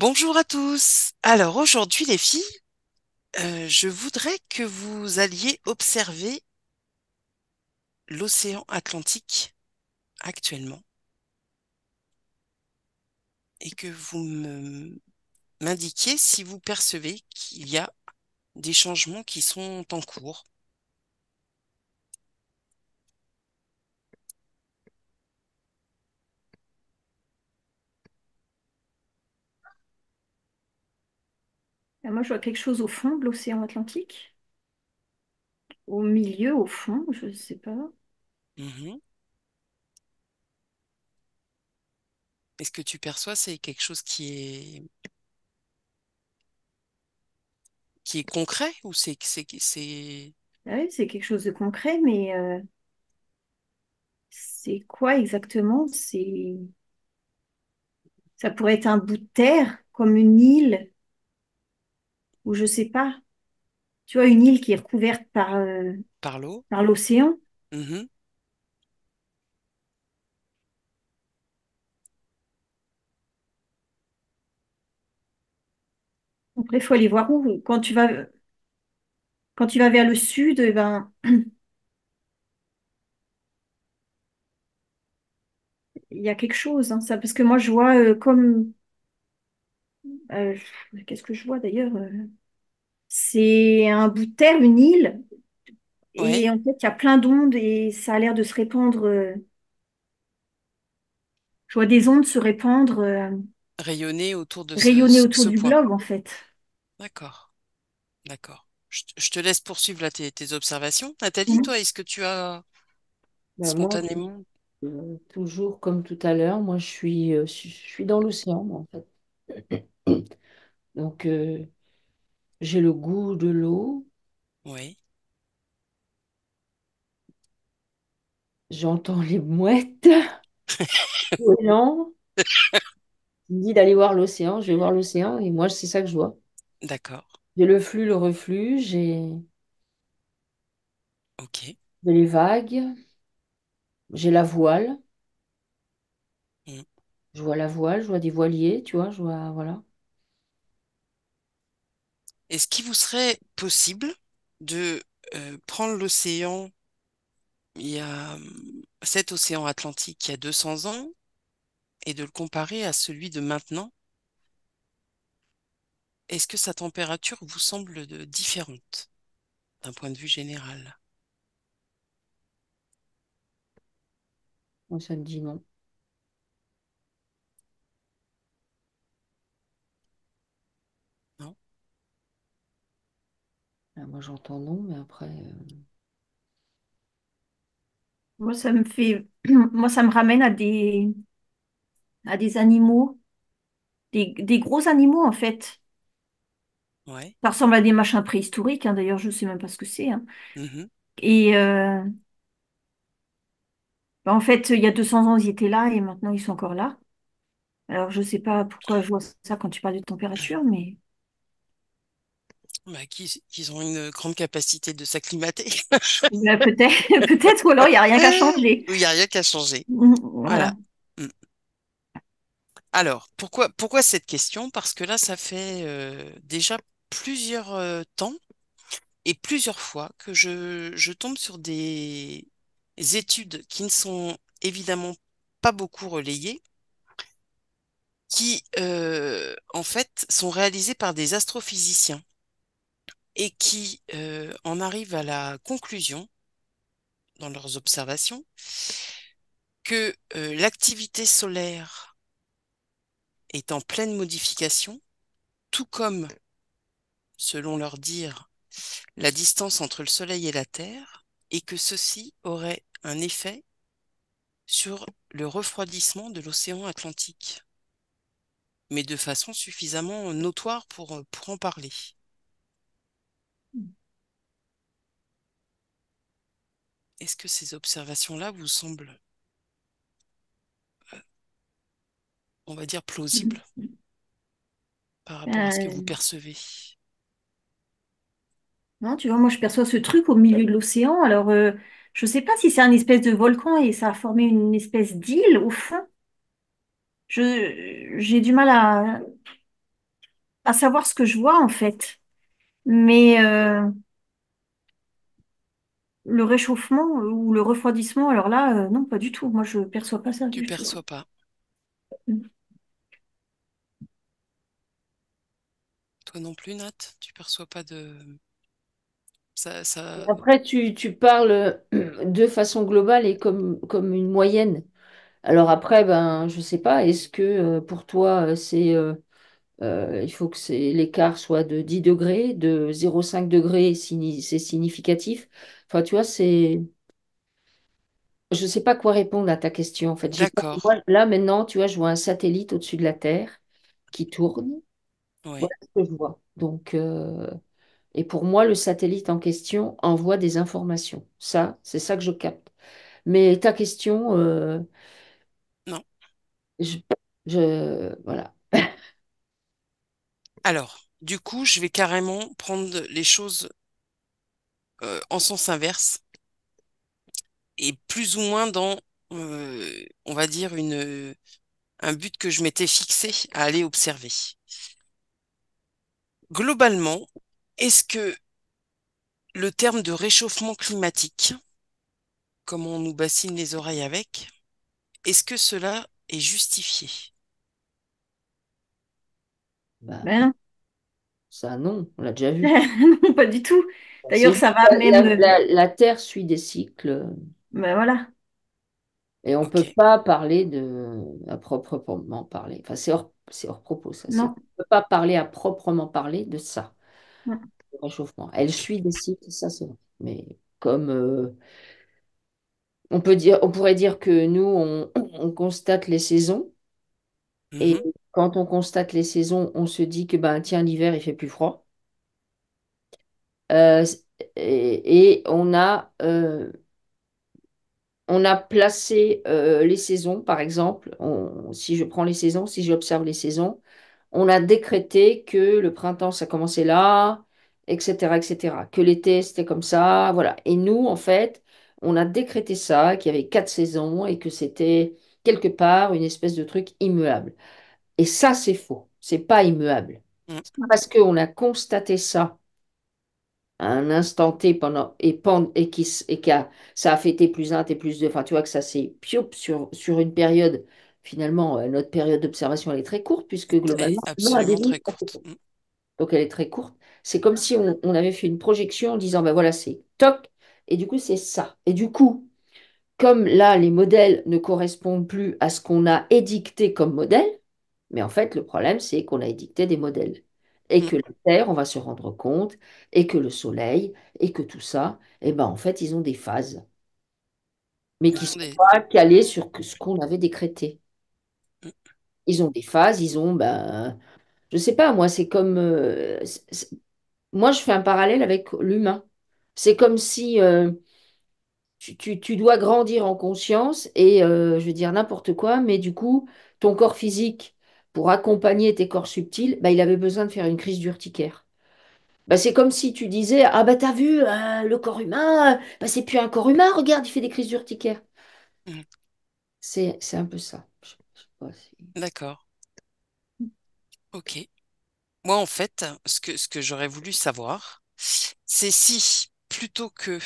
Bonjour à tous. Alors aujourd'hui les filles, euh, je voudrais que vous alliez observer l'océan Atlantique actuellement et que vous m'indiquiez si vous percevez qu'il y a des changements qui sont en cours Bah, moi, je vois quelque chose au fond de l'océan Atlantique, au milieu, au fond, je ne sais pas. Mm-hmm. est ce que tu perçois, c'est quelque chose qui est, qui est concret ou c'est, c'est, c'est... Bah oui, c'est quelque chose de concret, mais euh, c'est quoi exactement? C'est... Ça pourrait être un bout de terre, comme une île, ou je sais pas, tu vois, une île qui est recouverte par, euh, par l'océan. Donc mm-hmm. Après, il faut aller voir où. Quand tu vas, quand tu vas vers le sud, eh ben, il y a quelque chose, hein, ça, parce que moi, je vois euh, comme euh, qu'est-ce que je vois d'ailleurs? Euh? C'est un bout de terre, une île, et en fait, il y a plein d'ondes et ça a l'air de se répandre. Euh, je vois des ondes se répandre, Rayonner autour de rayonner autour du globe, en fait. D'accord, d'accord. Je, te laisse poursuivre tes, observations. Nathalie, mmh. toi, est-ce que tu as bah, spontanément... toujours comme tout à l'heure, moi je suis, je suis dans l'océan, en fait. Donc, euh, j'ai le goût de l'eau, Oui. j'entends les mouettes, non, il me dit d'aller voir l'océan, je vais voir l'océan et moi, c'est ça que je vois. D'accord. J'ai le flux, le reflux, j'ai Ok. les vagues, j'ai la voile, mm. je vois la voile, je vois des voiliers, tu vois, je vois, voilà. Est-ce qu'il vous serait possible de euh, prendre l'océan, il y a euh, cet océan Atlantique il y a 200 ans, et de le comparer à celui de maintenant? Est-ce que sa température vous semble différente d'un point de vue général? Moi, ça me dit non. j'entends non, mais après. Euh, moi, ça me fait, moi, ça me ramène à des, à des animaux, des, gros animaux en fait. Ça ressemble à des machins préhistoriques, hein. d'ailleurs, je sais même pas ce que c'est. Hein. Mmh et euh, bah, en fait, il y a 200 ans, ils étaient là et maintenant, ils sont encore là. Alors, je sais pas pourquoi je vois ça quand tu parles de température, mais bah, qu'ils, ont une grande capacité de s'acclimater. Bah, peut-être, ou alors il n'y a rien qu'à changer. Il n'y a rien qu'à changer. Mmh, mmh, voilà. Mmh. Alors, pourquoi, pourquoi cette question Parce que là, ça fait euh, déjà plusieurs euh, temps et plusieurs fois que je, tombe sur des études qui ne sont évidemment pas beaucoup relayées, qui euh, en fait sont réalisées par des astrophysiciens et qui euh, en arrivent à la conclusion, dans leurs observations, que euh, l'activité solaire est en pleine modification, tout comme, selon leur dire, la distance entre le Soleil et la Terre, et que ceci aurait un effet sur le refroidissement de l'océan Atlantique, mais de façon suffisamment notoire pour, pour en parler. Est-ce que ces observations-là vous semblent, euh, on va dire, plausibles par rapport à ce que vous euh. percevez non, tu vois, moi je perçois ce truc au milieu de l'océan. Alors, euh, je ne sais pas si c'est un espèce de volcan et ça a formé une espèce d'île au fond. j'ai du mal à, à savoir ce que je vois en fait. Mais le réchauffement euh, ou le refroidissement, alors là, euh, non, pas du tout. Moi, je perçois pas ça. Tu perçois pas. Mm. Toi non plus, Nat, tu perçois pas de. Ça, Après, tu, parles euh, de façon globale et comme, comme une moyenne. Alors après, ben, je sais pas, est-ce que pour toi, c'est il faut que l'écart soit de 10 degrés, de 0,5 degrés, c'est significatif, tu vois, c'est. Je ne sais pas quoi répondre à ta question, en fait. là, maintenant, tu vois, je vois un satellite au-dessus de la Terre qui tourne. ce que je vois. Donc, euh, Et pour moi, le satellite en question envoie des informations. Ça, c'est ça que je capte. Mais ta question, euh, Non. je, je- voilà. Alors, du coup, je vais carrément prendre les choses. Euh, en sens inverse et plus ou moins dans, euh, on va dire, un but que je m'étais fixé à aller observer. Globalement, est-ce que le terme de réchauffement climatique, comme on nous bassine les oreilles avec, est-ce que cela est justifié bah, ben, Ça non, on l'a déjà vu. non, pas du tout. D'ailleurs, ça va la, La, Terre suit des cycles. Mais ben voilà. Et on ne peut pas parler de à proprement parler. Enfin, c'est hors, hors, propos, ça. Non. On ne peut pas parler à proprement parler de ça. Le réchauffement. Elle suit des cycles, ça c'est vrai. Mais comme euh, on peut dire, on pourrait dire que nous, on, constate les saisons. Et mm-hmm. quand on constate les saisons, on se dit que ben tiens, l'hiver, il fait plus froid. Euh, et, on a euh, on a placé euh, les saisons, par exemple, si je prends les saisons, si j'observe les saisons, on a décrété que le printemps, ça commençait là, etc., etc., que l'été, c'était comme ça, voilà. Et nous, en fait, on a décrété ça, qu'il y avait quatre saisons et que c'était quelque part une espèce de truc immuable. Et ça, c'est faux, c'est pas immuable. Mmh. Parce qu'on a constaté ça un instant T pendant, et, pendant, et, qui, ça a fait T plus 1, T plus 2, enfin tu vois que ça s'est sur, sur une période, finalement, euh, notre période d'observation elle est très courte puisque globalement, elle est très courte. Donc elle est très courte. C'est comme si on, on, avait fait une projection en disant, ben voilà, c'est toc, et du coup c'est ça. Et du coup, comme là, les modèles ne correspondent plus à ce qu'on a édicté comme modèle, mais en fait, le problème, c'est qu'on a édicté des modèles et mm. que la Terre, on va se rendre compte, et que le Soleil, et que tout ça, eh ben en fait, ils ont des phases, mais qui ne ah, sont pas calées sur ce qu'on avait décrété. Mm. Ils ont des phases, ils ont, ben, je ne sais pas, moi, c'est comme, euh, moi, je fais un parallèle avec l'humain. C'est comme si euh, tu, dois grandir en conscience et, euh, je veux dire, n'importe quoi, mais du coup, ton corps physique pour accompagner tes corps subtils, bah, il avait besoin de faire une crise d'urticaire. Bah, c'est comme si tu disais Ah, bah, t'as vu, euh, le corps humain, bah, c'est plus un corps humain, regarde, il fait des crises d'urticaire. Mmh. C'est, un peu ça. D'accord. Ok. Moi, en fait, ce que, ce que j'aurais voulu savoir, c'est si plutôt que.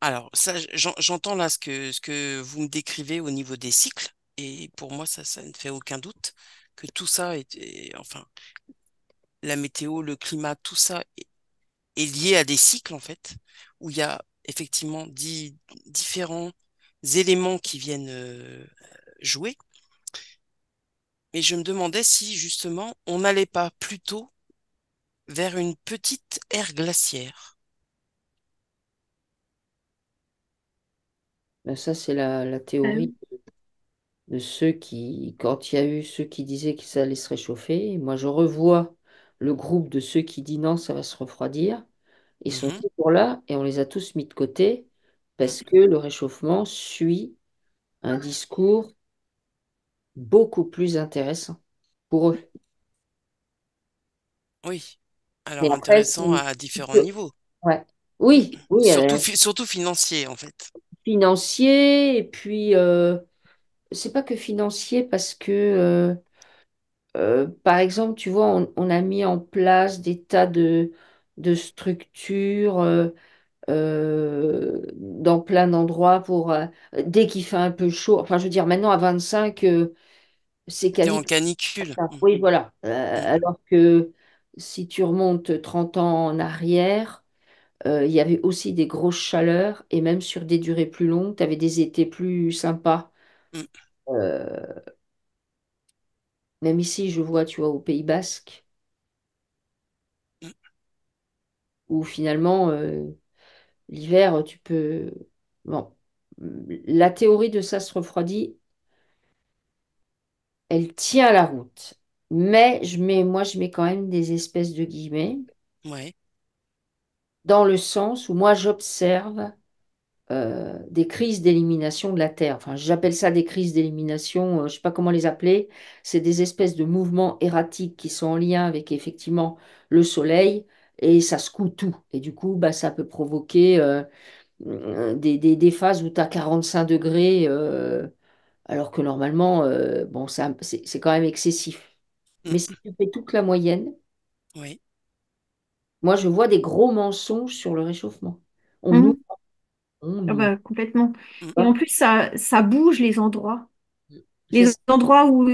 Alors, ça, j'entends là ce que, ce que vous me décrivez au niveau des cycles, et pour moi, ça, ne fait aucun doute que tout ça est, enfin, la météo, le climat, tout ça est, lié à des cycles, en fait, où il y a effectivement différents éléments qui viennent euh, jouer. Mais je me demandais si, justement, on n'allait pas plutôt vers une petite ère glaciaire. Ben, ça, c'est la, théorie ah de ceux qui, quand il y a eu ceux qui disaient que ça allait se réchauffer, moi je revois le groupe de ceux qui disent non, ça va se refroidir. Ils sont mmh toujours là et on les a tous mis de côté parce que le réchauffement suit un discours beaucoup plus intéressant pour eux. Oui, alors intéressant à différents niveaux. Ouais. Oui, euh Surtout, financier en fait. Financier et puis euh, n'est pas que financier parce que, euh, euh, par exemple, tu vois, on, a mis en place des tas de, structures euh, dans plein d'endroits pour, dès qu'il fait un peu chaud, enfin, je veux dire, maintenant à 25, c'est en canicule. Mmh. Oui, voilà. alors que si tu remontes 30 ans en arrière, il y avait aussi des grosses chaleurs et même sur des durées plus longues, tu avais des étés plus sympas. Mm. Euh, même ici, je vois, tu vois, au Pays Basque, mm. où finalement, euh, l'hiver, tu peux... Bon, la théorie de ça se refroidit, elle tient la route. Mais je mets, moi, je mets quand même des espèces de guillemets dans le sens où moi, j'observe euh, des crises d'élimination de la Terre. Enfin, j'appelle ça des crises d'élimination, euh, je ne sais pas comment les appeler. C'est des espèces de mouvements erratiques qui sont en lien avec effectivement le Soleil et ça secoue tout. Et du coup, bah, ça peut provoquer euh, des, des, des, phases où tu as 45 degrés, alors que normalement, bon, c'est quand même excessif. Mm. Mais si tu fais toute la moyenne, oui. moi je vois des gros mensonges sur le réchauffement. On mm. nous ah hein. bah, complètement. Mm. Et en plus, ça, ça bouge les endroits. Les endroits où,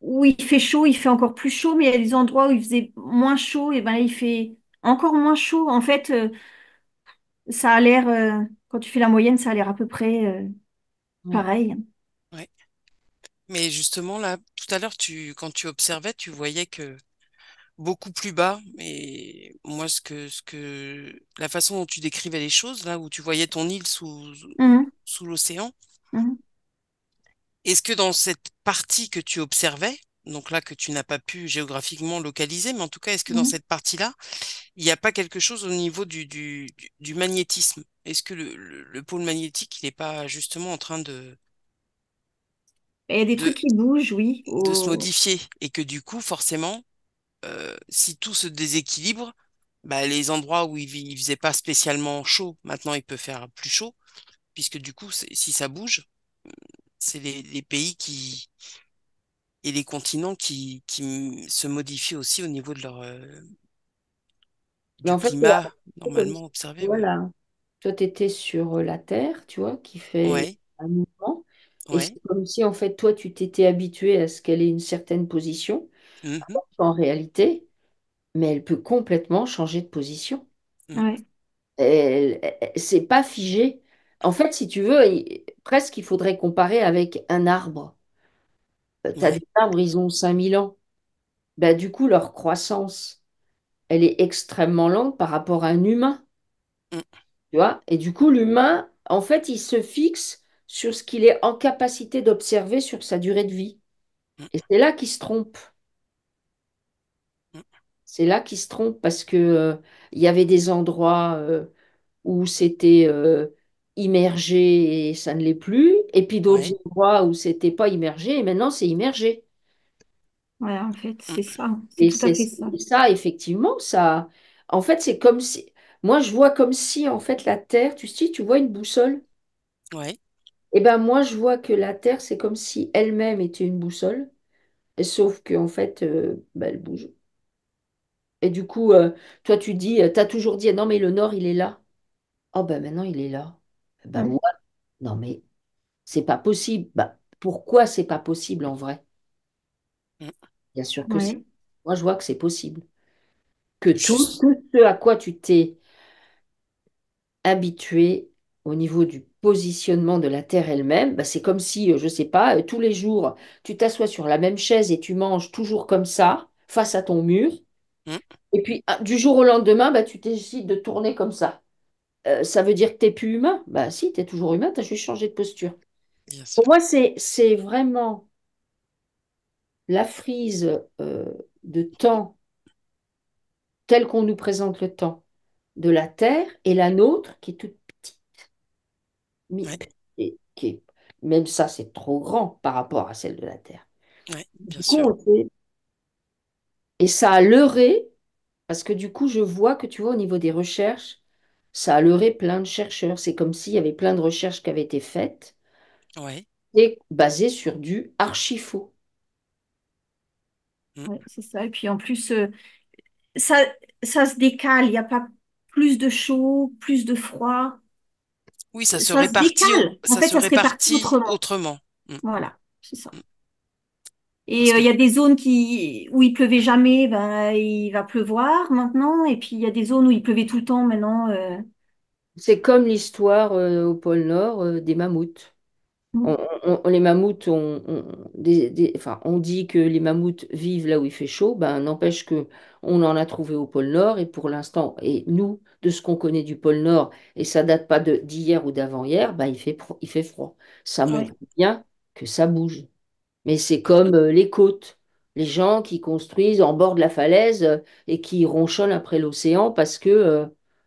où il fait chaud, il fait encore plus chaud, mais il y a des endroits où il faisait moins chaud, et ben il fait encore moins chaud. En fait, euh, ça a l'air, euh, quand tu fais la moyenne, ça a l'air à peu près euh, pareil. oui Mais justement, là, tout à l'heure, tu, quand tu observais, tu voyais que beaucoup plus bas. mais moi, ce que, ce que, la façon dont tu décrivais les choses, là où tu voyais ton île sous, mmh sous l'océan, mmh est-ce que dans cette partie que tu observais, donc là que tu n'as pas pu géographiquement localiser, mais en tout cas, est-ce que mmh dans cette partie-là, il n'y a pas quelque chose au niveau du, du, magnétisme Est-ce que le, pôle magnétique, il n'est pas justement en train de... Il y a des trucs qui bougent, oui. De se modifier. Et que du coup, forcément, euh, si tout se déséquilibre, bah, les endroits où il, ne faisait pas spécialement chaud, maintenant il peut faire plus chaud, puisque du coup, si ça bouge, c'est les, pays qui et les continents qui, qui se modifient aussi au niveau de leur euh, climat normalement observé. Voilà. Toi, tu étais sur euh, la Terre, tu vois, qui fait un mouvement. Et c'est comme si, en fait, toi, tu t'étais habitué à ce qu'elle ait une certaine position. Mmh en réalité, mais elle peut complètement changer de position. Elle, c'est pas figé. En fait, si tu veux, presque il faudrait comparer avec un arbre. Euh, tu des arbres, ils ont 5000 ans. Bah, du coup, leur croissance, elle est extrêmement lente par rapport à un humain. Mm. Tu vois Et du coup, l'humain, en fait, il se fixe sur ce qu'il est en capacité d'observer sur sa durée de vie. Mm. Et c'est là qu'il se trompe. C'est là qu'ils se trompent parce que euh, y avait des endroits euh, où c'était euh, immergé et ça ne l'est plus, et puis d'autres endroits où c'était pas immergé et maintenant c'est immergé. Ouais, en fait, mmh. c'est ça. C'est tout ça. ça, effectivement, ça. En fait, c'est comme si. Moi, je vois comme si, en fait, la Terre, tu sais, tu vois une boussole. Ouais. Eh ben, moi, je vois que la Terre, c'est comme si elle-même était une boussole, sauf que, en fait, bah, elle bouge. Et du coup, euh, toi, tu dis, euh, tu as toujours dit, non, mais le Nord, il est là. Oh, ben maintenant, il est là. Ben moi, non, mais c'est pas possible. Ben, pourquoi c'est pas possible en vrai? Mm. Bien sûr que si. Moi, je vois que c'est possible. Que tout ce à quoi tu t'es habitué au niveau du positionnement de la Terre elle-même, c'est comme si, euh, je ne sais pas, tous les jours, tu t'assois sur la même chaise et tu manges toujours comme ça, face à ton mur. Mm. Et puis, ah, du jour au lendemain, bah, tu décides de tourner comme ça. Euh, ça veut dire que tu n'es plus humain Bah si, tu es toujours humain, tu as juste changé de posture. Pour moi, c'est vraiment la frise euh, de temps tel qu'on nous présente le temps de la Terre et la nôtre qui est toute petite. et, qui même ça, c'est trop grand par rapport à celle de la Terre. bien sûr. Et ça a leurré, parce que du coup, je vois que tu vois, au niveau des recherches, ça a leurré plein de chercheurs. C'est comme s'il y avait plein de recherches qui avaient été faites Oui. et basées sur du archi-faux. Mm. c'est ça. Et puis en plus, euh, ça, se décale. Il n'y a pas plus de chaud, plus de froid. Oui, ça se ça se répartit autrement. Voilà, c'est ça. Mm. Et euh, il y a des zones qui, où il pleuvait jamais, ben, il va pleuvoir maintenant. Et puis il y a des zones où il pleuvait tout le temps maintenant. Euh. C'est comme l'histoire euh, au pôle Nord des mammouths. Mmh. On, les mammouths, on, dit que les mammouths vivent là où il fait chaud. Ben n'empêche que on en a trouvé au pôle Nord et pour l'instant, et nous, de ce qu'on connaît du pôle Nord, et ça date pas d'hier ou d'avant-hier, ben il fait, il fait froid. Ça montre bien que ça bouge. Mais c'est comme euh, les côtes, les gens qui construisent en bord de la falaise euh, et qui ronchonnent après l'océan parce que euh,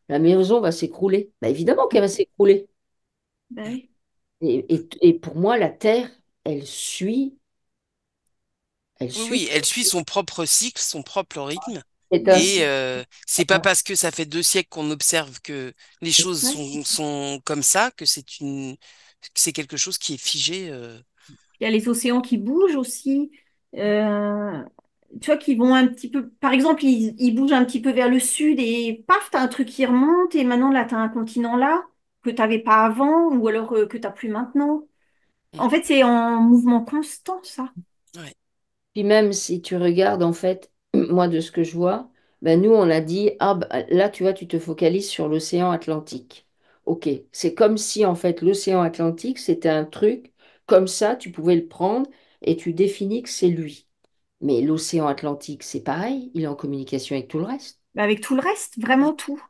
la maison va s'écrouler. Bah, évidemment qu'elle va mmh. s'écrouler. Bah et, pour moi, la Terre, elle suit. Oui, elle suit son propre cycle, son propre rythme. Et ce c'est pas parce que ça fait deux siècles qu'on observe que les choses sont, sont comme ça que c'est une c'est quelque chose qui est figé. Il y a les océans qui bougent aussi. Euh, tu vois, qui vont un petit peu. Par exemple, ils, bougent un petit peu vers le sud et paf, t'as un truc qui remonte et maintenant là, t'as un continent là que t'avais pas avant ou alors que euh, que t'as plus maintenant. En fait, c'est en mouvement constant, ça. Ouais. Puis même si tu regardes, en fait, moi, de ce que je vois, ben nous, on a dit, ah, bah, là, tu vois, tu te focalises sur l'océan Atlantique. OK, c'est comme si, en fait, l'océan Atlantique, c'était un truc comme ça, tu pouvais le prendre et tu définis que c'est lui. Mais l'océan Atlantique, c'est pareil, il est en communication avec tout le reste. Avec tout le reste, vraiment tout.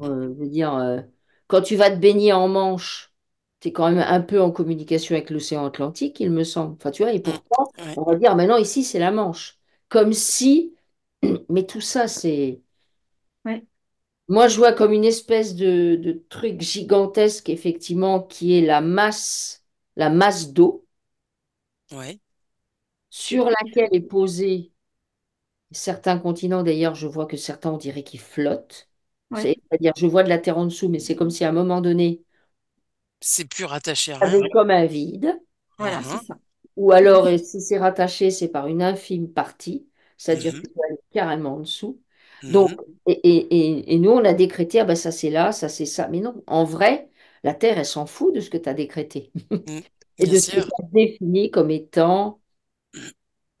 Euh, je veux dire, euh, quand tu vas te baigner en Manche, tu es quand même un peu en communication avec l'océan Atlantique, il me semble. Enfin, tu vois, et pourtant, ah, on va dire, maintenant, ici, c'est la Manche. Comme si... Mais tout ça, c'est... Moi, je vois comme une espèce de truc gigantesque, effectivement, qui est la masse la masse d'eau sur laquelle est posé certains continents. D'ailleurs, je vois que certains, on dirait qu'ils flottent. C'est-à-dire, je vois de la Terre en dessous, mais c'est comme si à un moment donné, c'est plus rattaché à rien. comme un vide. Voilà, mmh. Ou alors, euh, si c'est rattaché, c'est par une infime partie, c'est-à-dire mmh. carrément en dessous. Mmh. Donc, et, et, nous, on a décrété, ah ben, ça c'est là, ça c'est ça. Mais non, en vrai, la Terre, elle s'en fout de ce que tu as décrété. Mm, et de ce que tu as défini comme étant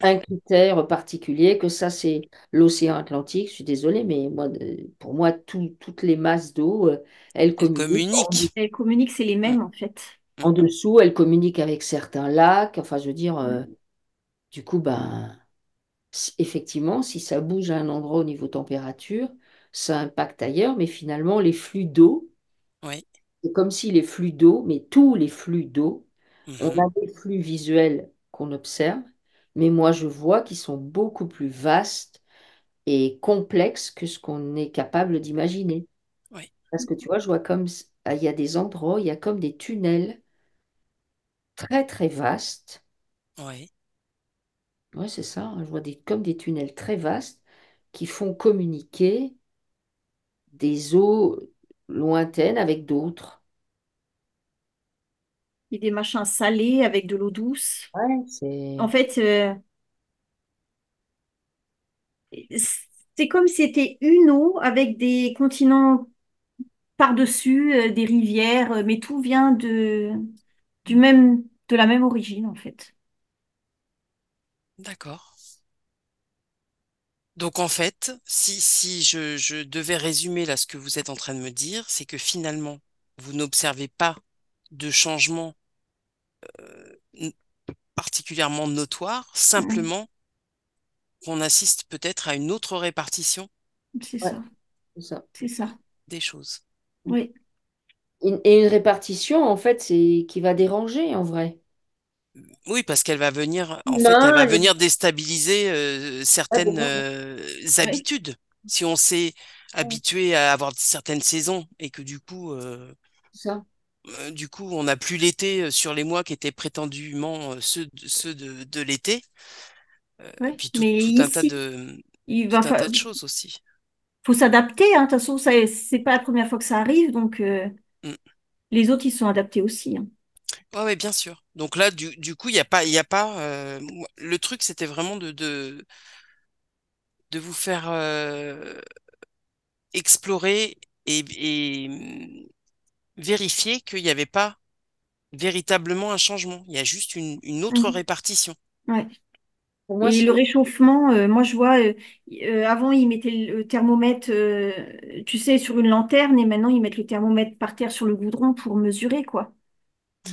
un critère particulier, que ça, c'est l'océan Atlantique. Je suis désolée, mais moi, euh, pour moi, toutes les masses d'eau, euh, elles communiquent. Elles communiquent, c'est les mêmes, en fait. Mm. En dessous, elles communiquent avec certains lacs. Enfin, je veux dire, euh, mm. du coup, ben, effectivement, si ça bouge à un endroit au niveau température, ça impacte ailleurs, mais finalement, les flux d'eau, oui. C'est comme si les flux d'eau, mais tous les flux d'eau, on mhm. a des flux visuels qu'on observe, mais moi je vois qu'ils sont beaucoup plus vastes et complexes que ce qu'on est capable d'imaginer. Parce que tu vois, je vois comme ah, il y a des endroits, il y a comme des tunnels très très vastes. Oui. Oui, c'est ça. Hein, je vois des, comme des tunnels très vastes qui font communiquer des eaux lointaine avec d'autres. Et des machins salés avec de l'eau douce. En fait, euh, c'est comme si c'était une eau avec des continents par-dessus, euh, des rivières, euh, mais tout vient de, du même, de la même origine, en fait. D'accord. Donc en fait, si, si je, devais résumer là ce que vous êtes en train de me dire, c'est que finalement, vous n'observez pas de changement particulièrement notoire, mmh. simplement qu'on assiste peut-être à une autre répartition. ça. Des choses. Oui. Et une répartition, en fait, c'est qui va déranger en vrai. Oui, parce qu'elle va venir, en fait, elle va venir déstabiliser euh, certaines euh, habitudes. Si on s'est habitué à avoir certaines saisons et que du coup, euh, ça. du coup, on n'a plus l'été sur les mois qui étaient prétendument ceux de, l'été. et puis tout, un tas de, il va choses aussi. Faut s'adapter, hein, de toute façon, c'est pas la première fois que ça arrive, donc mm. les autres ils sont adaptés aussi. Hein. Oui, bien sûr. Donc là, du, coup, il n'y a pas, il y a pas. Euh, le truc, c'était vraiment de, de, vous faire euh, explorer et, mmh, vérifier qu'il n'y avait pas véritablement un changement. Il y a juste une, autre mmh. répartition. Oui. Et le réchauffement, euh, moi je vois, avant ils mettaient le thermomètre, tu sais, sur une lanterne et maintenant ils mettent le thermomètre par terre sur le goudron pour mesurer, quoi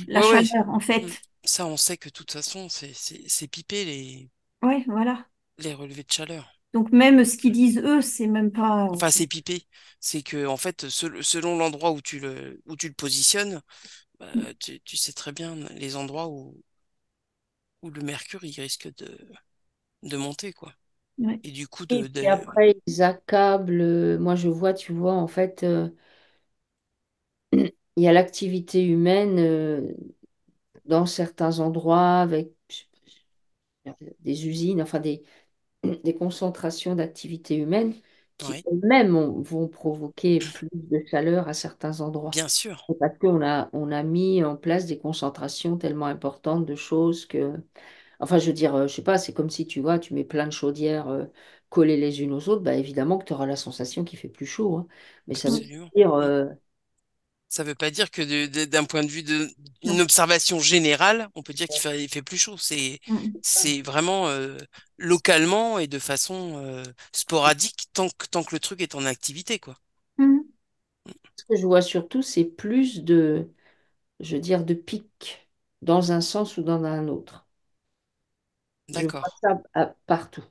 la chaleur, en fait. Mm. Ça, on sait que de toute façon, c'est pipé les. Ouais, voilà. Les relevés de chaleur. Donc même ce qu'ils disent eux, c'est même pas. Euh, enfin, c'est pipé. C'est que en fait, selon l'endroit où tu le où tu le positionnes, bah, mm. tu, sais très bien les endroits où où le mercure il risque de de monter quoi. Et du coup Et après ils accablent. Euh, moi je vois, tu vois en fait. Euh, il y a l'activité humaine euh, dans certains endroits avec des usines, enfin des, concentrations d'activité humaine qui même mêmes vont provoquer plus de chaleur à certains endroits. Bien sûr. Parce qu'on a, on a mis en place des concentrations tellement importantes de choses que... Enfin, je veux dire, euh, je sais pas, c'est comme si tu vois, tu mets plein de chaudières euh, collées les unes aux autres, bah évidemment que tu auras la sensation qu'il fait plus chaud. Hein. Mais ça veut dire... Ça ne veut pas dire que d'un point de vue d'une observation générale, on peut dire qu'il fait, plus chaud. C'est mmh, mmh. vraiment euh, localement et de façon euh, sporadique tant que, tant que le truc est en activité. Quoi. Mmh. Ce que je vois surtout, c'est plus de, je veux dire, de pics dans un sens ou dans un autre. D'accord. Ah, partout.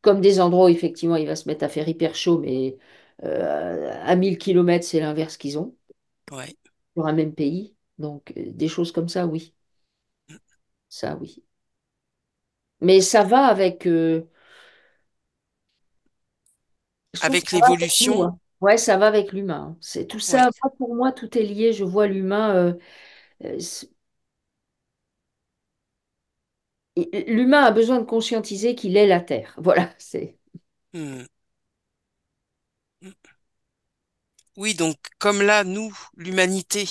Comme des endroits où effectivement il va se mettre à faire hyper chaud, mais euh, à 1000 km, c'est l'inverse qu'ils ont. Pour un même pays. Donc, euh, des choses comme ça, oui. Ça, oui. Mais ça va avec. Euh, avec l'évolution. Hein. Ouais, ça va avec l'humain. Hein. C'est tout ça. pour moi, tout est lié. Je vois l'humain. l'humain a besoin de conscientiser qu'il est la Terre. Voilà, c'est. Hmm. Oui, donc comme là, nous, l'humanité,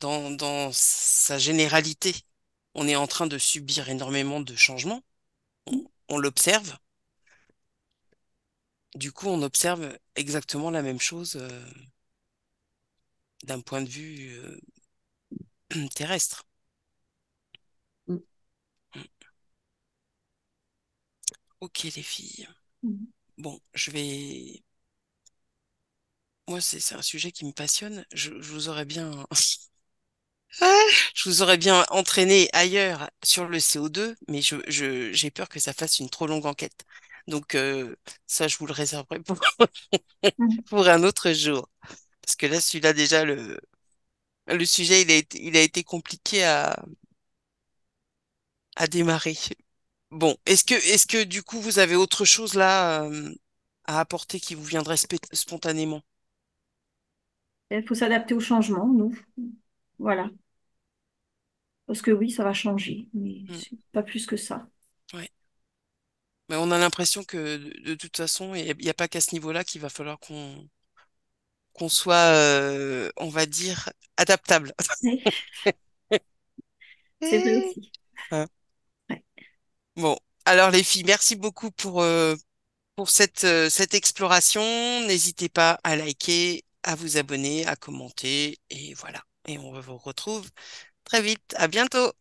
dans, dans sa généralité, on est en train de subir énormément de changements, on, l'observe. Du coup, on observe exactement la même chose euh, d'un point de vue euh, terrestre. Mm. Ok les filles. Mm. Bon, je vais moi, c'est un sujet qui me passionne. Je, vous aurais bien, je vous aurais bien entraîné ailleurs sur le CO2, mais j'ai peur que ça fasse une trop longue enquête. Donc euh, ça, je vous le réserverai pour, pour un autre jour. Parce que là, celui-là, déjà, le, le sujet, il a, été, il a été compliqué à, à démarrer. Bon, est-ce que, est-ce que du coup, vous avez autre chose là euh, à apporter qui vous viendrait spontanément il faut s'adapter au changement, nous. Voilà. Parce que oui, ça va changer, mais mmh. pas plus que ça. Mais bah, on a l'impression que de, toute façon, il n'y a, pas qu'à ce niveau-là qu'il va falloir qu'on qu'on soit, euh, on va dire, adaptable. C'est aussi. Bon, alors les filles, merci beaucoup pour, euh, pour cette, euh, cette exploration. N'hésitez pas à liker à vous abonner, à commenter et voilà. Et on vous retrouve très vite. À bientôt.